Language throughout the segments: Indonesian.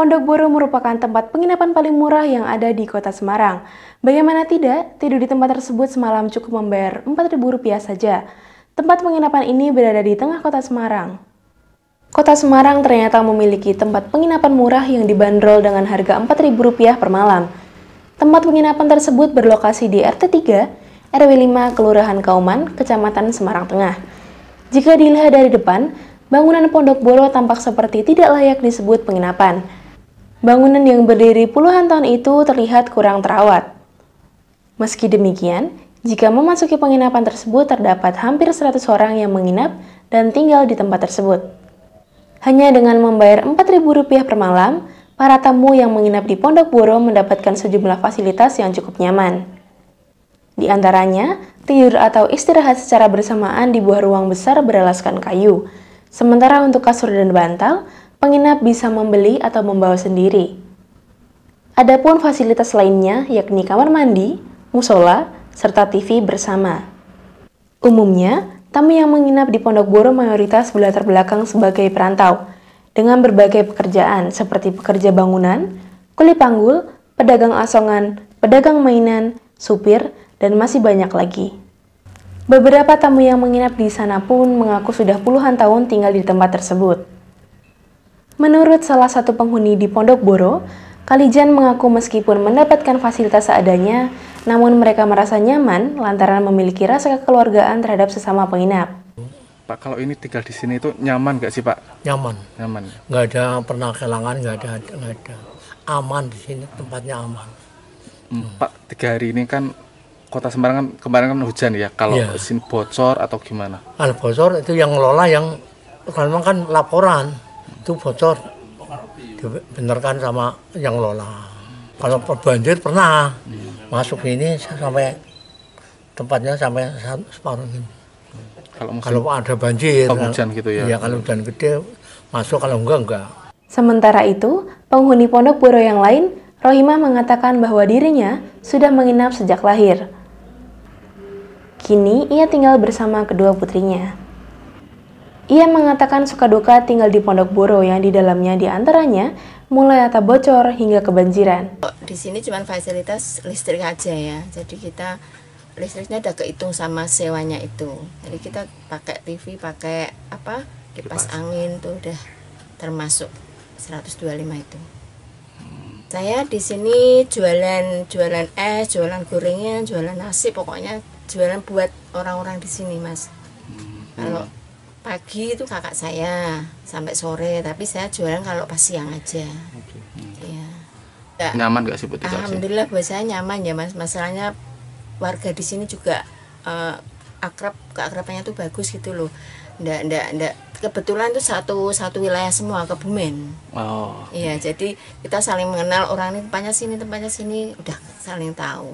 Pondok Boro merupakan tempat penginapan paling murah yang ada di kota Semarang. Bagaimana tidak, tidur di tempat tersebut semalam cukup membayar Rp4.000 saja. Tempat penginapan ini berada di tengah kota Semarang. Kota Semarang ternyata memiliki tempat penginapan murah yang dibanderol dengan harga Rp4.000 per malam. Tempat penginapan tersebut berlokasi di RT3, RW 5, Kelurahan Kauman, Kecamatan Semarang Tengah. Jika dilihat dari depan, bangunan Pondok Boro tampak seperti tidak layak disebut penginapan. Bangunan yang berdiri puluhan tahun itu terlihat kurang terawat. Meski demikian, jika memasuki penginapan tersebut terdapat hampir 100 orang yang menginap dan tinggal di tempat tersebut. Hanya dengan membayar Rp4.000 per malam, para tamu yang menginap di Pondok Boro mendapatkan sejumlah fasilitas yang cukup nyaman. Di antaranya, tidur atau istirahat secara bersamaan di buah ruang besar beralaskan kayu, Sementara untuk kasur dan bantal, penginap bisa membeli atau membawa sendiri. Adapun fasilitas lainnya yakni kamar mandi, musola, serta TV bersama. Umumnya, tamu yang menginap di Pondok Boro mayoritas berlatar belakang sebagai perantau, dengan berbagai pekerjaan seperti pekerja bangunan, kulit panggul, pedagang asongan, pedagang mainan, supir, dan masih banyak lagi. Beberapa tamu yang menginap di sana pun mengaku sudah puluhan tahun tinggal di tempat tersebut. Menurut salah satu penghuni di Pondok Boro, Kalijan mengaku meskipun mendapatkan fasilitas seadanya, namun mereka merasa nyaman lantaran memiliki rasa kekeluargaan terhadap sesama penginap. Pak, kalau ini tinggal di sini itu nyaman nggak sih Pak? Nyaman. Nyaman. Nggak ada pernah kehilangan, nggak ada, nggak ada. Aman di sini, tempatnya aman. Hmm. Pak, tiga hari ini kan kota Semarang kan kemarin kan hujan ya. Kalau ya. sini bocor atau gimana? Kalau bocor itu yang ngelola yang memang kan laporan itu bocor dibenarkan sama yang lola kalau perbanjir pernah hmm. masuk ini sampai tempatnya sampai separuh ini kalau, musim, kalau ada banjir kalau hujan nah, gitu ya, ya kalau hujan gede masuk kalau enggak enggak sementara itu penghuni pondok buro yang lain Rohimah mengatakan bahwa dirinya sudah menginap sejak lahir. Kini ia tinggal bersama kedua putrinya. Ia mengatakan suka duka tinggal di Pondok boro yang di dalamnya diantaranya mulai atap bocor hingga kebanjiran. Di sini cuma fasilitas listrik aja ya, jadi kita listriknya udah kehitung sama sewanya itu. Jadi kita pakai TV, pakai apa kipas angin tuh udah termasuk 125 itu saya di sini jualan jualan es jualan gorengan jualan nasi pokoknya jualan buat orang-orang di sini mas hmm. kalau pagi itu kakak saya sampai sore tapi saya jualan kalau pas siang aja okay. ya. nyaman gak sih buat Alhamdulillah buat saya nyaman ya mas masalahnya warga di sini juga uh, akrab keakrabannya tuh bagus gitu loh ndak ndak ndak kebetulan tuh satu satu wilayah semua kebumen oh iya okay. jadi kita saling mengenal orang ini tempatnya sini tempatnya sini udah saling tahu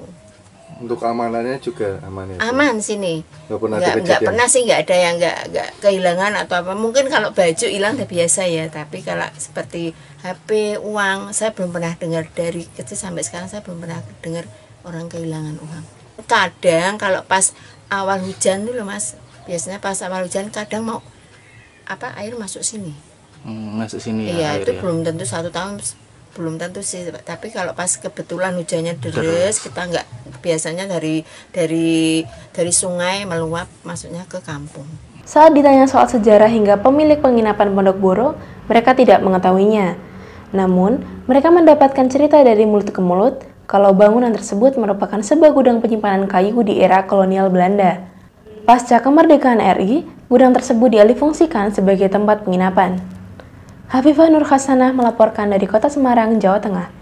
untuk keamanannya juga aman ya aman sini nggak pernah nggak, nggak pernah sih nggak ada yang nggak nggak kehilangan atau apa mungkin kalau baju hilang udah biasa ya tapi kalau seperti HP uang saya belum pernah dengar dari kecil sampai sekarang saya belum pernah dengar orang kehilangan uang kadang kalau pas awal hujan dulu mas biasanya pas awal hujan kadang mau apa air masuk sini hmm, masuk sini ya, ya itu ya. belum tentu satu tahun belum tentu sih tapi kalau pas kebetulan hujannya deres, deres. kita nggak biasanya dari dari dari sungai meluap masuknya ke kampung. Saat ditanya soal sejarah hingga pemilik penginapan Pondok Boro, mereka tidak mengetahuinya. Namun, mereka mendapatkan cerita dari mulut ke mulut kalau bangunan tersebut merupakan sebuah gudang penyimpanan kayu di era kolonial Belanda. Pasca kemerdekaan RI, gudang tersebut dialihfungsikan sebagai tempat penginapan. Hafifah Nur Khasanah melaporkan dari kota Semarang, Jawa Tengah.